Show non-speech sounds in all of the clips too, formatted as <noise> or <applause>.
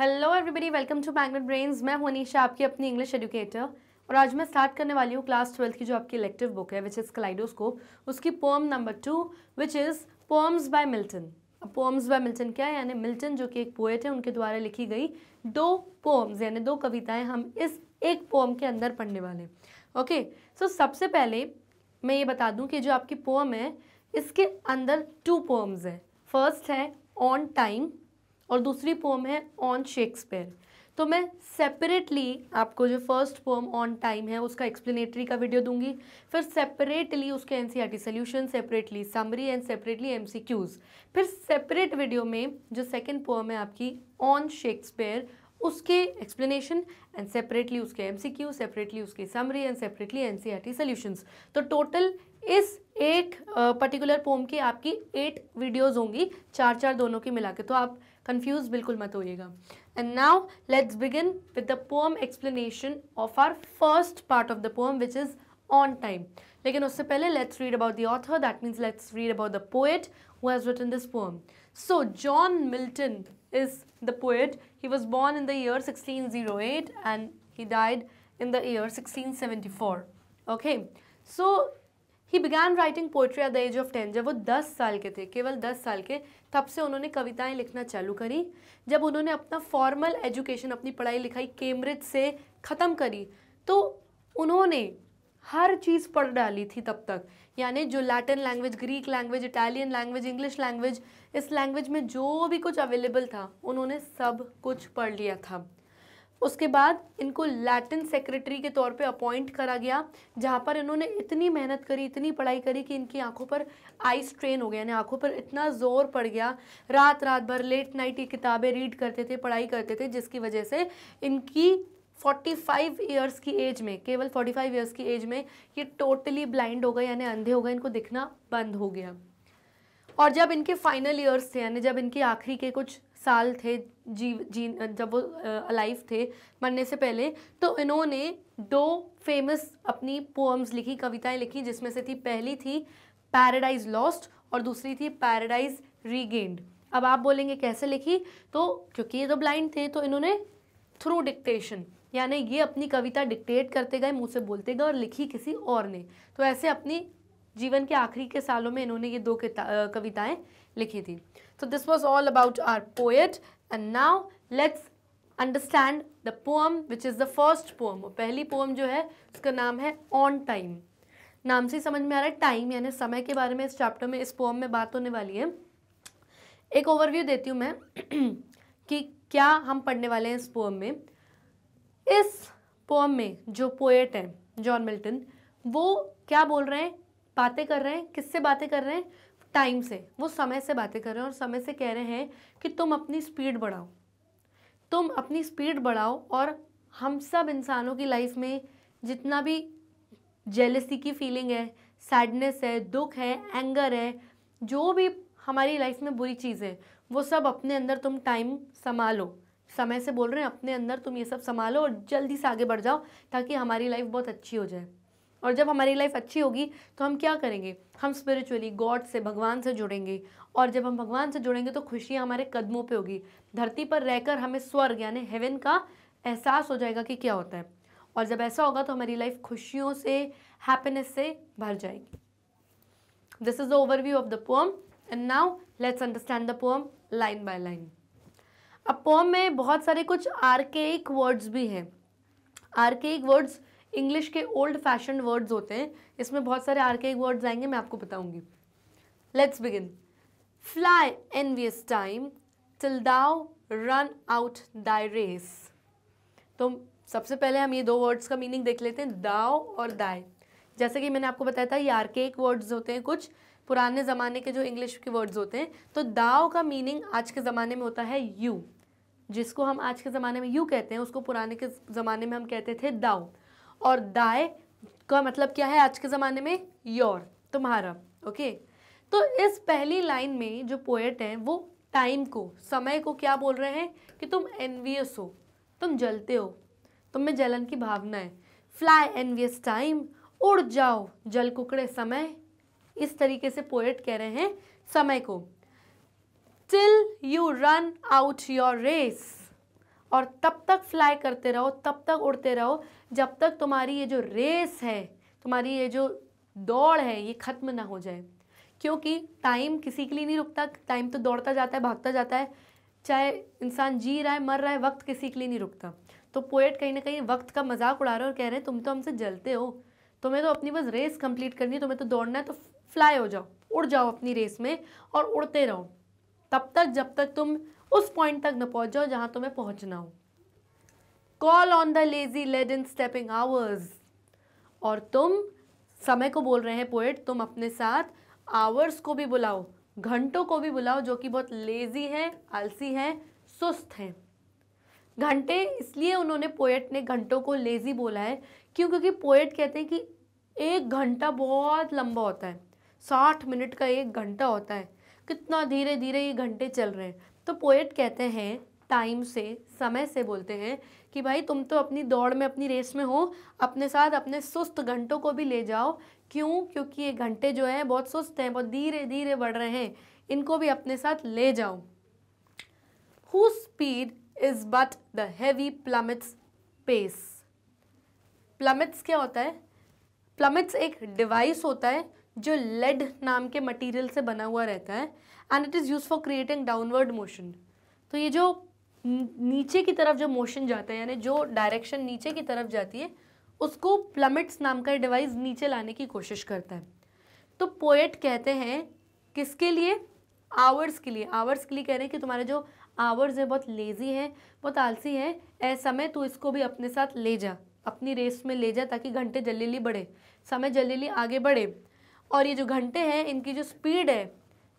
Hello everybody welcome to Magnet Brains मैं हनीशा आपकी अपनी इंग्लिश एजुकेटर और आज मैं स्टार्ट करने वाली हूँ क्लास ट्वेल्थ की जो आपकी इलेक्टिव बुक है विच इज़ क्लाइडोस्कोप उसकी poem number two which is poems by Milton poems by Milton क्या है यानी मिल्टन जो कि एक पोएट है उनके द्वारा लिखी गई दो पोम्स यानी दो कविताएं हम इस एक पोम के अंदर पढ़ने वाले हैं ओके सो सबसे पहले मैं ये बता दूँ कि जो आपकी पोम है इसके अंदर टू पोम्स हैं फर्स्ट है ऑन टाइम और दूसरी पोम है ऑन शेक्सपियर तो मैं सेपरेटली आपको जो फर्स्ट पोम ऑन टाइम है उसका एक्सप्लेनेटरी का वीडियो दूंगी फिर सेपरेटली उसके N C R T solution separately summary and separately M C Qs फिर सेपरेट वीडियो में जो सेकेंड पोम है आपकी ऑन शेक्सपियर उसके एक्सप्लेनेशन एंड सेपरेटली उसके एम सी क्यू सेपरेटली उसके summary and separately N C R T solutions तो total इस एक पर्टिकुलर पोम की आपकी एट वीडियोज़ होंगी चार चार दोनों की मिला के तो आप कंफ्यूज बिल्कुल मत होइएगा and now let's begin with the poem explanation of our first part of the poem which is on time लेकिन उससे पहले let's read about the author that means let's read about the poet who has written this poem so John Milton is the poet. He was born in the year 1608 and he died in the year 1674. Okay, so he began writing poetry at the age of ten जब वो दस साल के थे केवल दस साल के तब से उन्होंने कविताएं लिखना चालू करी जब उन्होंने अपना फॉर्मल एजुकेशन अपनी पढ़ाई लिखाई कैम्ब्रिज से ख़त्म करी तो उन्होंने हर चीज़ पढ़ डाली थी तब तक यानी जो Latin language Greek language Italian language English language इस लैंग्वेज में जो भी कुछ अवेलेबल था उन्होंने सब कुछ पढ़ लिया था उसके बाद इनको लैटिन सेक्रेटरी के तौर पे अपॉइंट करा गया जहाँ पर इन्होंने इतनी मेहनत करी इतनी पढ़ाई करी कि इनकी आंखों पर आई स्ट्रेन हो गया यानी आंखों पर इतना ज़ोर पड़ गया रात रात भर लेट नाइट ये किताबें रीड करते थे पढ़ाई करते थे जिसकी वजह से इनकी 45 ईयर्स की एज में केवल 45 ईयर्स की एज में ये टोटली ब्लाइंड हो गए यानी अंधे हो गए इनको दिखना बंद हो गया और जब इनके फाइनल ईयर्स थे यानी जब इनकी आखिरी के कुछ साल थे जीव जी जब वो अलाइव थे मरने से पहले तो इन्होंने दो फेमस अपनी पोम्स लिखी कविताएं लिखी जिसमें से थी पहली थी पैराडाइज लॉस्ट और दूसरी थी पैराडाइज रीगेंड अब आप बोलेंगे कैसे लिखी तो क्योंकि ये तो ब्लाइंड थे तो इन्होंने थ्रू डिक्टेशन यानी ये अपनी कविता डिक्टेट करते गए मुँह से बोलते गए और लिखी किसी और ने तो ऐसे अपनी जीवन के आखिरी के सालों में इन्होंने ये दो कविताएँ लिखी थी So this was all about our poet and now let's understand the poem which is the first poem पहली पोम जो है उसका नाम है ऑन टाइम नाम से ही समझ में आ रहा है टाइम यानी समय के बारे में इस चैप्टर में इस पोम में बात होने वाली है एक ओवरव्यू देती हूँ मैं <clears throat> कि क्या हम पढ़ने वाले हैं इस पोम में इस पोम में जो पोएट हैं जॉन मिल्टन वो क्या बोल रहे हैं बातें कर रहे हैं किससे बातें कर रहे हैं टाइम से वो समय से बातें कर रहे हैं और समय से कह रहे हैं कि तुम अपनी स्पीड बढ़ाओ तुम अपनी स्पीड बढ़ाओ और हम सब इंसानों की लाइफ में जितना भी जेलसी की फीलिंग है सैडनेस है दुख है एंगर है जो भी हमारी लाइफ में बुरी चीज़ है वो सब अपने अंदर तुम टाइम संभालो समय से बोल रहे हैं अपने अंदर तुम ये सब संभालो और जल्दी से आगे बढ़ जाओ ताकि हमारी लाइफ बहुत अच्छी हो जाए और जब हमारी लाइफ अच्छी होगी तो हम क्या करेंगे हम स्पिरिचुअली गॉड से भगवान से जुड़ेंगे और जब हम भगवान से जुड़ेंगे तो खुशियाँ हमारे कदमों पर होगी धरती पर रहकर हमें स्वर्ग यानी हेवन का एहसास हो जाएगा कि क्या होता है और जब ऐसा होगा तो हमारी लाइफ खुशियों से हैप्पीनेस से भर जाएगी this is the overview of the poem and now let's understand the poem line by line अब पोम में बहुत सारे कुछ आर्केक वर्ड्स भी हैं आर्केक वर्ड्स इंग्लिश के ओल्ड फैशन वर्ड्स होते हैं इसमें बहुत सारे आर्केक वर्ड्स आएंगे मैं आपको बताऊंगी let's begin fly envious time till thou run out thy race तो सबसे पहले हम ये दो वर्ड्स का मीनिंग देख लेते हैं दाओ और दाए जैसे कि मैंने आपको बताया था ये आर्केक वर्ड्स होते हैं कुछ पुराने ज़माने के जो इंग्लिश के वर्ड्स होते हैं तो दाओ का मीनिंग आज के ज़माने में होता है यू जिसको हम आज के ज़माने में यू कहते हैं उसको पुराने के ज़माने में हम कहते थे दाऊ और दाय का मतलब क्या है आज के ज़माने में योर तुम्हारा ओके तो इस पहली लाइन में जो पोएट हैं वो टाइम को समय को क्या बोल रहे हैं कि तुम एनवियस हो तुम जलते हो तुम में जलन की भावना है फ्लाई एनवियस टाइम उड़ जाओ जल कुकड़े समय इस तरीके से पोएट कह रहे हैं समय को till you run out your race और तब तक फ्लाई करते रहो तब तक उड़ते रहो जब तक तुम्हारी ये जो रेस है तुम्हारी ये जो दौड़ है ये ख़त्म ना हो जाए क्योंकि टाइम किसी के लिए नहीं रुकता टाइम तो दौड़ता जाता है भागता जाता है चाहे इंसान जी रहा है मर रहा है वक्त किसी के लिए नहीं रुकता तो पोएट कहीं ना कहीं वक्त का मजाक उड़ा रहे हो और कह रहे हैं तुम तो हमसे जलते हो तुम्हें तो अपनी बस रेस कंप्लीट करनी है तुम्हें तो दौड़ना है तो फ्लाई हो जाओ उड़ जाओ अपनी रेस में और उड़ते रहो तब तक जब तक तुम उस पॉइंट तक न पहुँच जाओ जहाँ तुम्हें पहुँचना हो call on the lazy leaden stepping hours और तुम समय को बोल रहे हैं पोएट तुम अपने साथ आवर्स को भी बुलाओ घंटों को भी बुलाओ जो कि बहुत लेजी हैं आलसी हैं सुस्त हैं घंटे इसलिए उन्होंने पोएट ने घंटों को लेजी बोला है क्यों क्योंकि पोएट कहते हैं कि एक घंटा बहुत लंबा होता है साठ मिनट का एक घंटा होता है कितना धीरे धीरे ये घंटे चल रहे हैं तो पोएट कहते हैं टाइम से समय से बोलते हैं कि भाई तुम तो अपनी दौड़ में अपनी रेस में हो अपने साथ अपने सुस्त घंटों को भी ले जाओ क्यों क्योंकि ये घंटे जो हैं बहुत सुस्त हैं बहुत धीरे धीरे बढ़ रहे हैं इनको भी अपने साथ ले जाओ whose speed is but the heavy plummet's pace plummets क्या होता है प्लमिट्स एक डिवाइस होता है जो लेड नाम के मटेरियल से बना हुआ रहता है and it is use for creating downward motion तो ये जो नीचे की तरफ जो मोशन जाता है यानी जो डायरेक्शन नीचे की तरफ जाती है उसको प्लमिट्स नाम का डिवाइस नीचे लाने की कोशिश करता है तो पोएट कहते हैं किसके लिए आवर्स के लिए आवर्स के लिए कह रहे हैं कि तुम्हारे जो आवर्स है बहुत लेज़ी है बहुत आलसी है ऐसा तू इसको भी अपने साथ ले जा अपनी रेस में ले जा ताकि घंटे जल्दी बढ़े समय जल्दी आगे बढ़े और ये जो घंटे हैं इनकी जो स्पीड है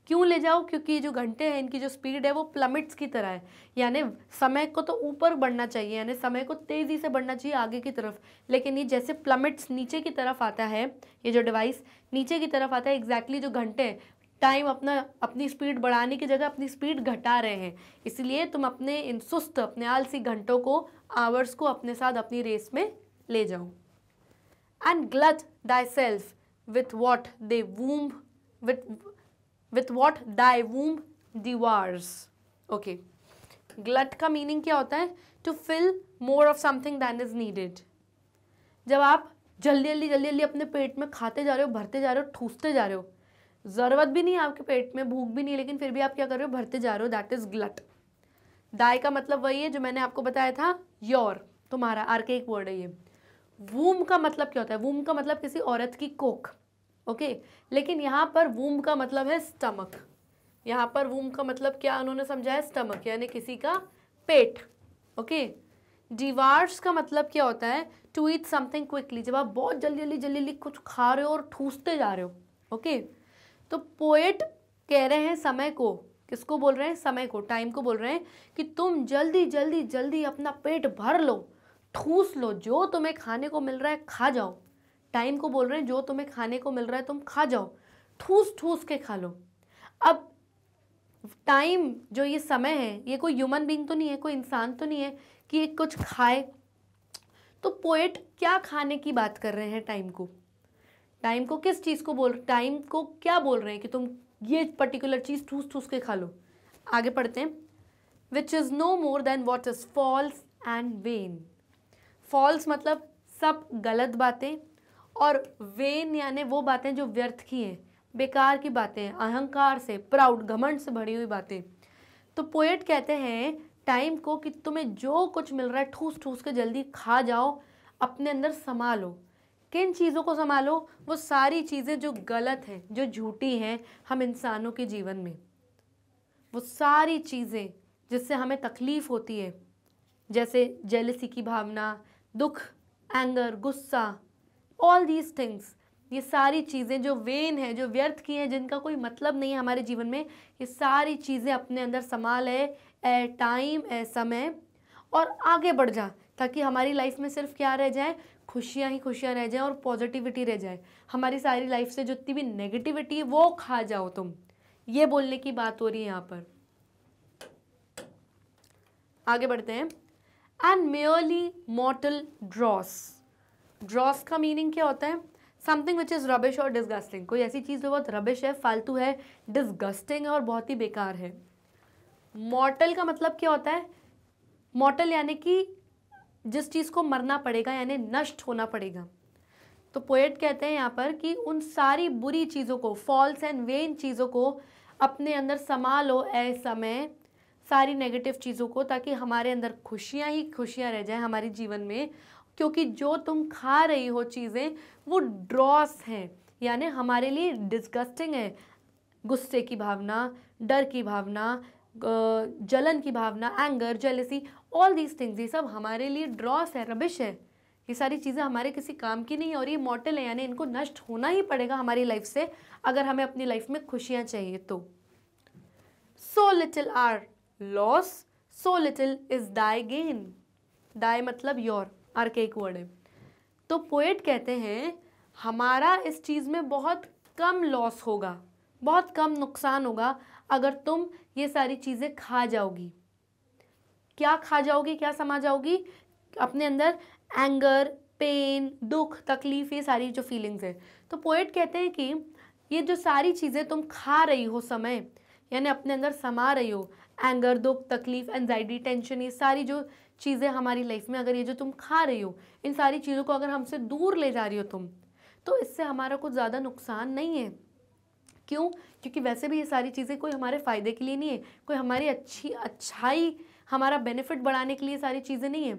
क्यों ले जाओ क्योंकि ये जो घंटे हैं इनकी जो स्पीड है वो प्लमिट्स की तरह है यानी समय को तो ऊपर बढ़ना चाहिए यानी समय को तेज़ी से बढ़ना चाहिए आगे की तरफ लेकिन ये जैसे प्लमिट्स नीचे की तरफ आता है ये जो डिवाइस नीचे की तरफ आता है एग्जैक्टली जो घंटे हैं टाइम अपना अपनी स्पीड बढ़ाने की जगह अपनी स्पीड घटा रहे हैं इसलिए तुम अपने इन सुस्त अपने आलसी घंटों को आवर्स को अपने साथ अपनी रेस में ले जाओ and glut thy self with what thy womb with with what thy womb devours okay glut का मीनिंग क्या होता है to fill more of something than is needed जब आप जल्दी जल्दी जल्दी जल्दी अपने पेट में खाते जा रहे हो भरते जा रहे हो ठूसते जा रहे हो ज़रूरत भी नहीं है आपके पेट में भूख भी नहीं लेकिन फिर भी आप क्या कर रहे हो भरते जा रहे हो दैट इज़ ग्लट दाय का मतलब वही है जो मैंने आपको बताया था योर तुम्हारा आर के एक वर्ड है ये वूम का मतलब क्या होता है वूम का मतलब किसी औरत की कोख ओके लेकिन यहाँ पर वूम का मतलब है स्टमक यहाँ पर वूम का मतलब क्या उन्होंने समझाया स्टमक यानी किसी का पेट ओके डिवार्स का मतलब क्या होता है टू ईट समथिंग क्विकली जब आप बहुत जल्दी जल्दी जल्दी जल्दी कुछ खा रहे हो और ठूसते जा रहे हो ओके तो पोएट कह रहे हैं समय को किसको बोल रहे हैं समय को टाइम को बोल रहे हैं कि तुम जल्दी जल्दी जल्दी अपना पेट भर लो ठूस लो जो तुम्हें खाने को मिल रहा है खा जाओ टाइम को बोल रहे हैं जो तुम्हें खाने को मिल रहा है तुम खा जाओ ठूस ठूस के खा लो अब टाइम जो ये समय है ये कोई ह्यूमन बींग तो नहीं है कोई इंसान तो नहीं है कि ये कुछ खाए तो पोएट क्या खाने की बात कर रहे हैं टाइम को टाइम को किस चीज़ को बोल टाइम को क्या बोल रहे हैं कि तुम ये पर्टिकुलर चीज़ ठूस ठूस के खा लो आगे पढ़ते हैं which is no more than what is false and vain फॉल्स मतलब सब गलत बातें और वेन यानी वो बातें जो व्यर्थ की हैं बेकार की बातें अहंकार से प्राउड घमंड से भरी हुई बातें तो पोएट कहते हैं टाइम को कि तुम्हें जो कुछ मिल रहा है ठूस ठूस के जल्दी खा जाओ अपने अंदर संभालो किन चीज़ों को संभालो वो सारी चीज़ें जो गलत हैं जो झूठी हैं हम इंसानों के जीवन में वो सारी चीज़ें जिससे हमें तकलीफ़ होती है जैसे जेलसी की भावना दुख एंगर गुस्सा ऑल दीज थिंग्स ये सारी चीज़ें जो वेन है जो व्यर्थ की हैं जिनका कोई मतलब नहीं है हमारे जीवन में ये सारी चीज़ें अपने अंदर संभाल है ए टाइम ए समय और आगे बढ़ जा ताकि हमारी लाइफ में सिर्फ क्या रह जाए खुशियाँ ही खुशियाँ रह जाएँ और पॉजिटिविटी रह जाए हमारी सारी लाइफ से जितनी भी नेगेटिविटी है वो खा जाओ तुम ये बोलने की बात हो रही है यहाँ पर आगे बढ़ते हैं and merely mortal dross dross का मीनिंग क्या होता है समथिंग विच इज़ रबिश और डिस्गस्टिंग कोई ऐसी चीज़ जो बहुत रबिश है फालतू है डिस्गस्टिंग है और बहुत ही बेकार है मॉटल का मतलब क्या होता है मॉटल यानी कि जिस चीज़ को मरना पड़ेगा यानी नष्ट होना पड़ेगा तो पोएट कहते हैं यहाँ पर कि उन सारी बुरी चीज़ों को फॉल्स एंड वेन चीज़ों को अपने अंदर समा लो ए समय सारी नेगेटिव चीज़ों को ताकि हमारे अंदर खुशियाँ ही खुशियाँ रह जाए हमारे जीवन में क्योंकि जो तुम खा रही हो चीज़ें वो ड्रॉस हैं यानी हमारे लिए डिस्गस्टिंग है गुस्से की भावना डर की भावना जलन की भावना anger jealousy all these things ये सब हमारे लिए ड्रॉस है रबिश है ये सारी चीज़ें हमारे किसी काम की नहीं है और ये मॉटल है यानी इनको नष्ट होना ही पड़ेगा हमारी लाइफ से अगर हमें अपनी लाइफ में खुशियाँ चाहिए तो so little our loss so little is thy gain thy मतलब योर आर्केक वर्ड है तो पोएट कहते हैं हमारा इस चीज़ में बहुत कम लॉस होगा बहुत कम नुकसान होगा अगर तुम ये सारी चीज़ें खा जाओगी क्या खा जाओगी क्या समा जाओगी अपने अंदर एंगर पेन दुख तकलीफ़ ये सारी जो फीलिंग्स है तो पोएट कहते हैं कि ये जो सारी चीज़ें तुम खा रही हो समय यानी अपने अंदर समा रही हो एंगर दुख तकलीफ़ एनजाइटी टेंशन ये सारी जो चीज़ें हमारी लाइफ में अगर ये जो तुम खा रही हो इन सारी चीज़ों को अगर हमसे दूर ले जा रही हो तुम तो इससे हमारा कुछ ज़्यादा नुकसान नहीं है क्यों क्योंकि वैसे भी ये सारी चीज़ें कोई हमारे फ़ायदे के लिए नहीं है कोई हमारी अच्छी अच्छाई हमारा बेनिफिट बढ़ाने के लिए सारी चीज़ें नहीं है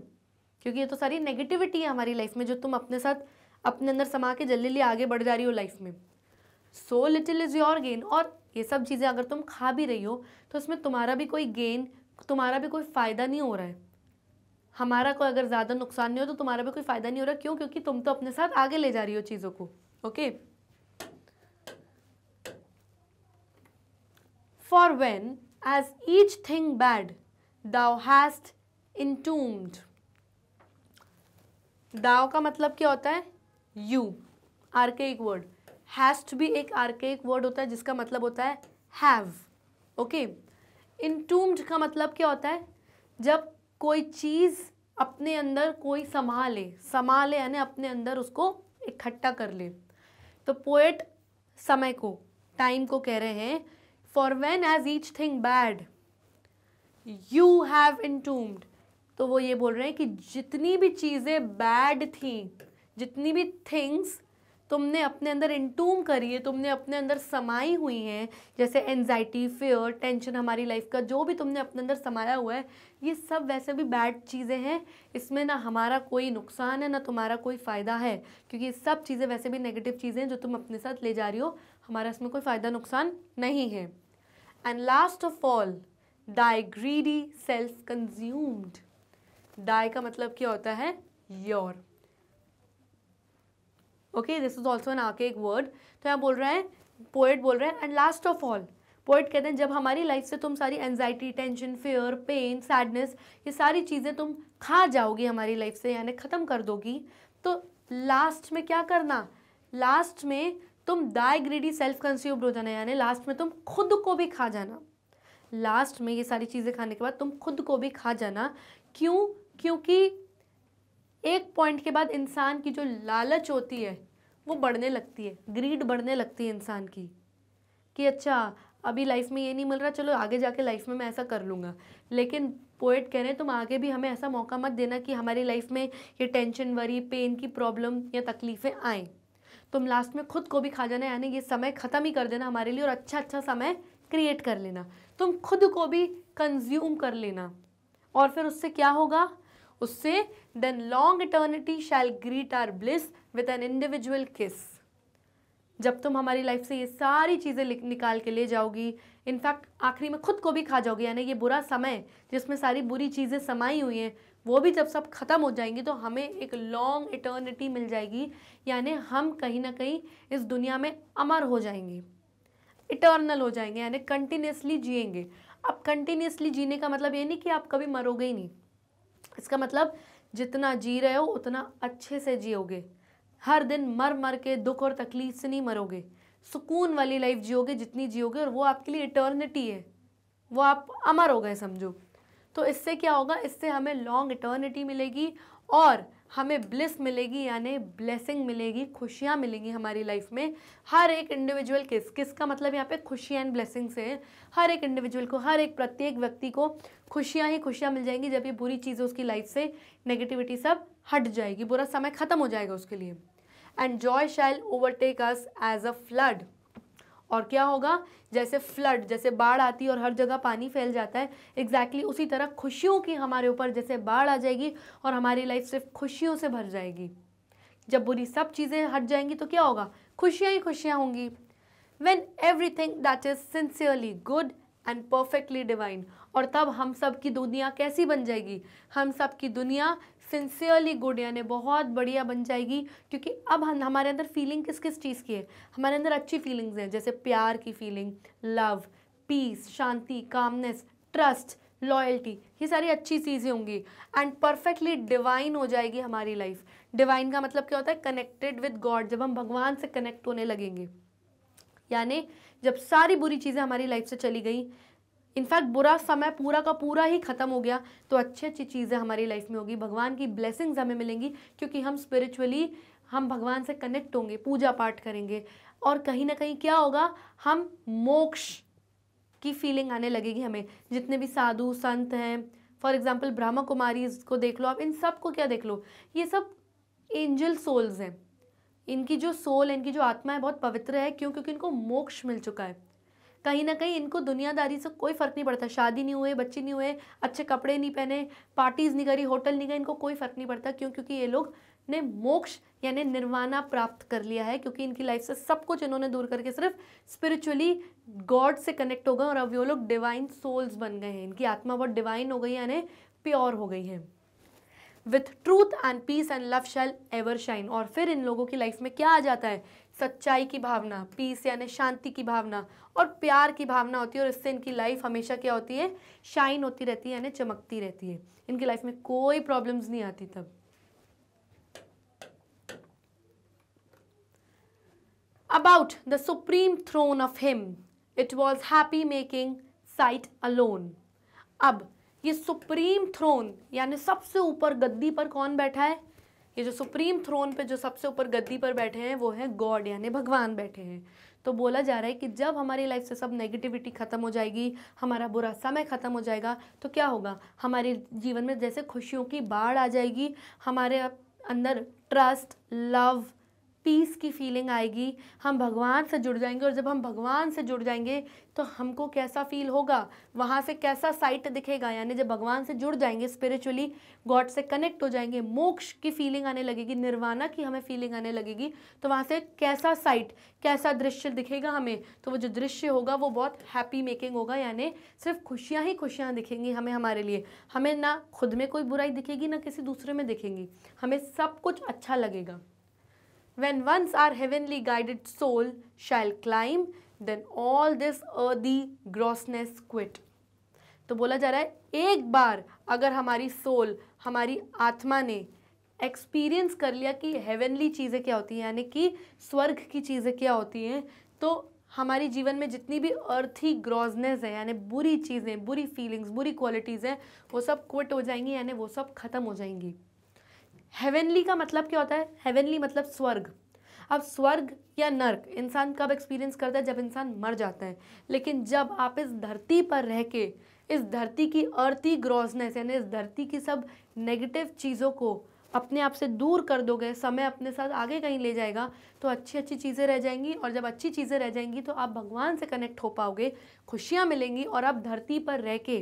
क्योंकि ये तो सारी नेगेटिविटी है हमारी लाइफ में जो तुम अपने साथ अपने अंदर समा के जल्दी लिए आगे बढ़ जा रही हो लाइफ में so little is your gain और ये सब चीज़ें अगर तुम खा भी रही हो तो इसमें तुम्हारा भी कोई गेन तुम्हारा भी कोई फ़ायदा नहीं हो रहा है हमारा कोई अगर ज़्यादा नुकसान नहीं हो तो तुम्हारा भी कोई फ़ायदा नहीं हो रहा क्यों क्योंकि तुम तो अपने साथ आगे ले जा रही हो चीज़ों को okay for when as each thing bad thou hast entombed thou का मतलब क्या होता है यू आर्केक वर्ड हैस्ट भी एक आर्केक वर्ड होता है जिसका मतलब होता है हैव ओके टूम्ड का मतलब क्या होता है जब कोई चीज़ अपने अंदर कोई समा ले समा ले यानी अपने अंदर उसको इकट्ठा कर ले तो पोएट समय को टाइम को कह रहे हैं for when as each thing bad you have entombed तो वो ये बोल रहे हैं कि जितनी भी चीज़ें बैड थी जितनी भी थिंग्स तुमने अपने अंदर इंटूम करी है तुमने अपने अंदर समाई हुई हैं जैसे एनजाइटी फेयर टेंशन हमारी लाइफ का जो भी तुमने अपने अंदर समाया हुआ है ये सब वैसे भी बैड चीज़ें हैं इसमें ना हमारा कोई नुकसान है ना तुम्हारा कोई फ़ायदा है क्योंकि ये सब चीज़ें वैसे भी नेगेटिव चीज़ें हैं जो तुम अपने साथ ले जा रही हो हमारा इसमें कोई फ़ायदा नुकसान नहीं है and last of all thy greedy self consumed thy का मतलब क्या होता है your okay this is also an एक वर्ड तो यहाँ बोल रहे हैं पोएट बोल रहे हैं and last of all poet कहते हैं जब हमारी लाइफ से तुम सारी anxiety tension fear pain sadness ये सारी चीज़ें तुम खा जाओगी हमारी लाइफ से यानी ख़त्म कर दोगी तो लास्ट में क्या करना लास्ट में तुम दाय ग्रीडी सेल्फ कंज्यूम्ड हो जाना यानी लास्ट में तुम खुद को भी खा जाना लास्ट में ये सारी चीज़ें खाने के बाद तुम खुद को भी खा जाना क्यों क्योंकि एक पॉइंट के बाद इंसान की जो लालच होती है वो बढ़ने लगती है ग्रीड बढ़ने लगती है इंसान की कि अच्छा अभी लाइफ में ये नहीं मिल रहा चलो आगे जाके लाइफ में मैं ऐसा कर लूँगा लेकिन पोएट कह रहे हैं तुम आगे भी हमें ऐसा मौका मत देना कि हमारी लाइफ में ये टेंशन वरी पेन की प्रॉब्लम या तकलीफ़ें आएँ तुम लास्ट में खुद को भी खा जाना यानी ये समय ख़त्म ही कर देना हमारे लिए और अच्छा अच्छा समय क्रिएट कर लेना तुम खुद को भी कंज्यूम कर लेना और फिर उससे क्या होगा उससे then long eternity shall greet our bliss with an individual kiss जब तुम हमारी लाइफ से ये सारी चीज़ें निकाल के ले जाओगी इनफैक्ट आखिरी में खुद को भी खा जाओगी यानी ये बुरा समय जिसमें सारी बुरी चीज़ें समाई हुई हैं वो भी जब सब ख़त्म हो जाएंगी तो हमें एक लॉन्ग इटर्निटी मिल जाएगी यानी हम कहीं ना कहीं इस दुनिया में अमर हो जाएंगे इटर्नल हो जाएंगे यानी कंटिन्यूसली जिएंगे अब कंटिन्यूसली जीने का मतलब ये नहीं कि आप कभी मरोगे ही नहीं इसका मतलब जितना जी रहे हो उतना अच्छे से जियोगे हर दिन मर मर के दुख और तकलीफ से नहीं मरोगे सुकून वाली लाइफ जियोगे जितनी जियोगे और वो आपके लिए इटर्निटी है वो आप अमर हो गए समझो तो इससे क्या होगा इससे हमें लॉन्ग इटर्निटी मिलेगी और हमें ब्लिस मिलेगी यानी ब्लेसिंग मिलेगी खुशियाँ मिलेंगी हमारी लाइफ में हर एक इंडिविजुअल किस किस का मतलब यहाँ पे खुशी एंड ब्लेसिंग से हर एक इंडिविजुअल को हर एक प्रत्येक व्यक्ति को खुशियाँ ही खुशियाँ मिल जाएंगी जब ये बुरी चीज़ें उसकी लाइफ से नेगेटिविटी सब हट जाएगी बुरा समय ख़त्म हो जाएगा उसके लिए and joy shall overtake us as a flood और क्या होगा जैसे फ्लड जैसे बाढ़ आती है और हर जगह पानी फैल जाता है एग्जैक्टली exactly उसी तरह खुशियों की हमारे ऊपर जैसे बाढ़ आ जाएगी और हमारी लाइफ सिर्फ खुशियों से भर जाएगी जब बुरी सब चीज़ें हट जाएंगी तो क्या होगा खुशियाँ ही खुशियाँ होंगी when every thing that is sincerely good and perfectly divine और तब हम सब की दुनिया कैसी बन जाएगी हम सब की दुनिया सिंसियरली गुड यानी बहुत बढ़िया बन जाएगी क्योंकि अब हम हमारे अंदर फीलिंग किस किस चीज़ की है हमारे अंदर अच्छी फीलिंग्स हैं जैसे प्यार की फीलिंग लव पीस शांति कामनेस ट्रस्ट लॉयल्टी ये सारी अच्छी चीज़ें होंगी एंड परफेक्टली डिवाइन हो जाएगी हमारी लाइफ डिवाइन का मतलब क्या होता है कनेक्टेड विद गॉड जब हम भगवान से कनेक्ट होने लगेंगे यानी जब सारी बुरी चीज़ें हमारी लाइफ से चली गई इनफैक्ट बुरा समय पूरा का पूरा ही ख़त्म हो गया तो अच्छी अच्छी चीज़ें हमारी लाइफ में होगी भगवान की ब्लेसिंग्स हमें मिलेंगी क्योंकि हम स्पिरिचुअली हम भगवान से कनेक्ट होंगे पूजा पाठ करेंगे और कहीं ना कहीं क्या होगा हम मोक्ष की फीलिंग आने लगेगी हमें जितने भी साधु संत हैं फॉर एग्जाम्पल ब्रह्मा कुमारी को देख लो आप इन सब को क्या देख लो ये सब एंजल सोल्स हैं इनकी जो सोल इनकी जो आत्मा है बहुत पवित्र है क्यों क्योंकि इनको मोक्ष मिल चुका है कहीं ना कहीं इनको दुनियादारी से कोई फ़र्क नहीं पड़ता शादी नहीं हुए बच्चे नहीं हुए अच्छे कपड़े नहीं पहने पार्टीज़ नहीं करी होटल नहीं गए इनको कोई फ़र्क नहीं पड़ता क्यों क्योंकि ये लोग ने मोक्ष यानी निर्वाणा प्राप्त कर लिया है क्योंकि इनकी लाइफ से सब कुछ इन्होंने दूर करके सिर्फ स्पिरिचुअली गॉड से कनेक्ट हो गए और अब ये लोग डिवाइन सोल्स बन गए हैं इनकी आत्मा बहुत डिवाइन हो गई यानी प्योर हो गई है with truth and peace and love shall ever shine और फिर इन लोगों की लाइफ में क्या आ जाता है सच्चाई की भावना पीस यानी शांति की भावना और प्यार की भावना होती है और इससे इनकी लाइफ हमेशा क्या होती है शाइन होती रहती है यानी चमकती रहती है इनकी लाइफ में कोई प्रॉब्लम्स नहीं आती तब about the supreme throne of him it was happy making sight alone अब ये सुप्रीम थ्रोन यानी सबसे ऊपर गद्दी पर कौन बैठा है ये जो सुप्रीम थ्रोन पे जो सबसे ऊपर गद्दी पर बैठे हैं वो हैं गॉड यानी भगवान बैठे हैं तो बोला जा रहा है कि जब हमारी लाइफ से सब नेगेटिविटी ख़त्म हो जाएगी हमारा बुरा समय ख़त्म हो जाएगा तो क्या होगा हमारे जीवन में जैसे खुशियों की बाढ़ आ जाएगी हमारे अंदर ट्रस्ट लव पीस की फीलिंग आएगी हम भगवान से जुड़ जाएंगे और जब हम भगवान से जुड़ जाएंगे तो हमको कैसा फील होगा वहाँ से कैसा साइट दिखेगा यानी जब भगवान से जुड़ जाएंगे स्पिरिचुअली गॉड से कनेक्ट हो जाएंगे मोक्ष की फीलिंग आने लगेगी निर्वाणा की हमें फीलिंग आने लगेगी तो वहाँ से कैसा साइट कैसा दृश्य दिखेगा हमें तो वो जो दृश्य होगा वो बहुत हैप्पी मेकिंग होगा यानी सिर्फ खुशियाँ ही खुशियाँ दिखेंगी हमें हमारे लिए हमें ना खुद में कोई बुराई दिखेगी ना किसी दूसरे में दिखेंगी हमें सब कुछ अच्छा लगेगा when once our heavenly guided soul shall climb, then all this earthy grossness quit. तो बोला जा रहा है एक बार अगर हमारी सोल हमारी आत्मा ने एक्सपीरियंस कर लिया कि हेवनली चीज़ें क्या होती हैं यानी कि स्वर्ग की चीज़ें क्या होती हैं तो हमारी जीवन में जितनी भी अर्थी ग्रॉजनेस है यानी बुरी चीज़ें बुरी फीलिंग्स बुरी क्वालिटीज़ हैं वो सब क्विट हो जाएंगी यानी वो सब ख़त्म हो जाएंगी हेवनली का मतलब क्या होता है हेवनली मतलब स्वर्ग अब स्वर्ग या नर्क इंसान कब एक्सपीरियंस करता है जब इंसान मर जाता है लेकिन जब आप इस धरती पर रह के इस धरती की अर्थी ग्रॉसनेस यानी इस धरती की सब नेगेटिव चीज़ों को अपने आप से दूर कर दोगे समय अपने साथ आगे कहीं ले जाएगा तो अच्छी अच्छी चीज़ें रह जाएंगी और जब अच्छी चीज़ें रह जाएंगी तो आप भगवान से कनेक्ट हो पाओगे खुशियाँ मिलेंगी और आप धरती पर रह के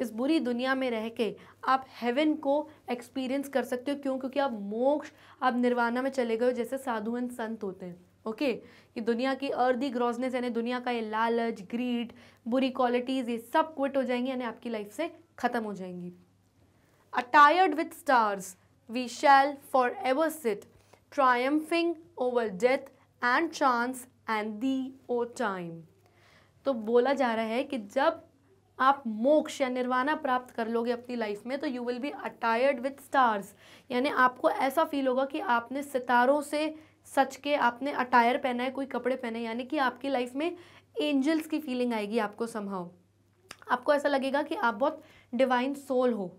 इस बुरी दुनिया में रह के आप हेवन को एक्सपीरियंस कर सकते हो क्यों क्योंकि आप मोक्ष आप निर्वाणा में चले गए हो जैसे साधु एन संत होते हैं ओके कि दुनिया की अर्दी ग्रॉसनेस यानी दुनिया का ये लालच ग्रीड बुरी क्वालिटीज़ ये सब क्विट हो जाएंगी यानी आपकी लाइफ से ख़त्म हो जाएंगी attired with stars we shall forever sit, triumphing over death and chance and the O time. तो बोला जा रहा है कि जब आप मोक्ष या निर्वाणा प्राप्त कर लोगे अपनी लाइफ में तो you will be attired with stars यानी आपको ऐसा फील होगा कि आपने सितारों से सच के आपने अटायर पहना है कोई कपड़े पहने यानी कि आपकी लाइफ में एंजल्स की फीलिंग आएगी आपको संभाव आपको ऐसा लगेगा कि आप बहुत डिवाइन सोल हो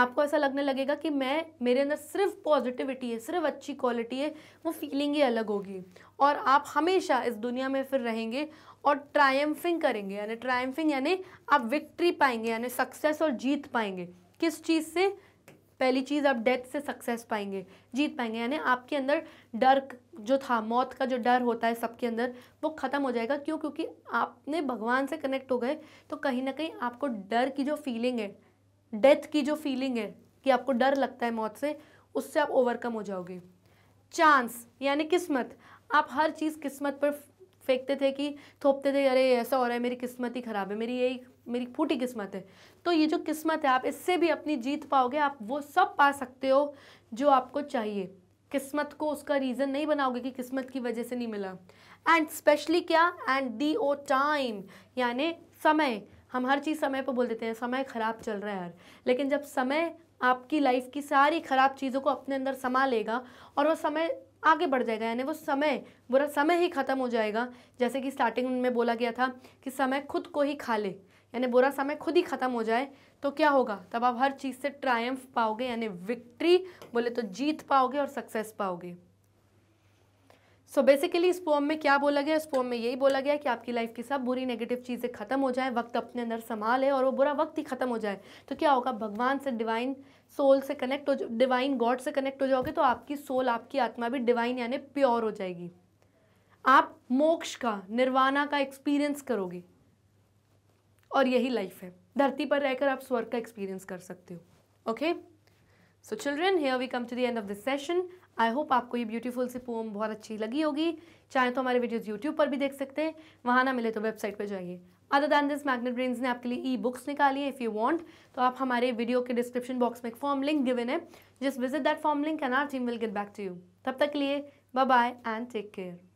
आपको ऐसा लगने लगेगा कि मैं मेरे अंदर सिर्फ पॉजिटिविटी है सिर्फ अच्छी क्वालिटी है वो फीलिंग ही अलग होगी और आप हमेशा इस दुनिया में फिर रहेंगे और ट्रायम्फिंग करेंगे यानी ट्रायम्फिंग यानी आप विक्ट्री पाएंगे यानी सक्सेस और जीत पाएंगे किस चीज़ से पहली चीज़ आप डेथ से सक्सेस पाएंगे जीत पाएंगे यानी आपके अंदर डर जो था मौत का जो डर होता है सबके अंदर वो ख़त्म हो जाएगा क्यों क्योंकि आपने भगवान से कनेक्ट हो गए तो कहीं ना कहीं आपको डर की जो फीलिंग है डेथ की जो फीलिंग है कि आपको डर लगता है मौत से उससे आप ओवरकम हो जाओगे चांस यानी किस्मत आप हर चीज़ किस्मत पर फेंकते थे कि थोपते थे अरे ऐसा हो रहा है मेरी किस्मत ही ख़राब है मेरी यही मेरी फूटी किस्मत है तो ये जो किस्मत है आप इससे भी अपनी जीत पाओगे आप वो सब पा सकते हो जो आपको चाहिए किस्मत को उसका रीज़न नहीं बनाओगे कि किस्मत की वजह से नहीं मिला एंड स्पेशली क्या एंड दी ओ टाइम यानी समय हम हर चीज़ समय पर बोल देते हैं समय ख़राब चल रहा है यार लेकिन जब समय आपकी लाइफ की सारी ख़राब चीज़ों को अपने अंदर समा लेगा और वो समय आगे बढ़ जाएगा यानी वो समय बुरा समय ही ख़त्म हो जाएगा जैसे कि स्टार्टिंग में बोला गया था कि समय खुद को ही खा ले यानी बुरा समय खुद ही ख़त्म हो जाए तो क्या होगा तब आप हर चीज़ से ट्रायम्फ पाओगे यानी विक्ट्री बोले तो जीत पाओगे और सक्सेस पाओगे सो so बेसिकली इस पोम में क्या बोला गया इस पोम में यही बोला गया कि आपकी लाइफ की सब बुरी नेगेटिव चीज़ें खत्म हो जाएं वक्त अपने अंदर संभाले और वो बुरा वक्त ही खत्म हो जाए तो क्या होगा भगवान से डिवाइन सोल से कनेक्ट हो डिवाइन गॉड से कनेक्ट हो जाओगे तो आपकी सोल आपकी आत्मा भी डिवाइन यानी प्योर हो जाएगी आप मोक्ष का निर्वाणा का एक्सपीरियंस करोगे और यही लाइफ है धरती पर रहकर आप स्वर्ग का एक्सपीरियंस कर सकते हो okay so children here we come to the end of this session I hope आपको ये ब्यूटीफुल सी पोम बहुत अच्छी लगी होगी चाहे तो हमारे वीडियोज़ यूट्यूब पर भी देख सकते हैं वहाँ ना मिले तो वेबसाइट पर जाइए other than this magnet brains ने आपके लिए ई बुक्स निकाली इफ़ यू वॉन्ट तो आप हमारे वीडियो के डिस्क्रिप्शन बॉक्स में एक फॉर्म लिंक गिवन है just visit that form link and our team will get back to you तब तक लिए bye bye and take care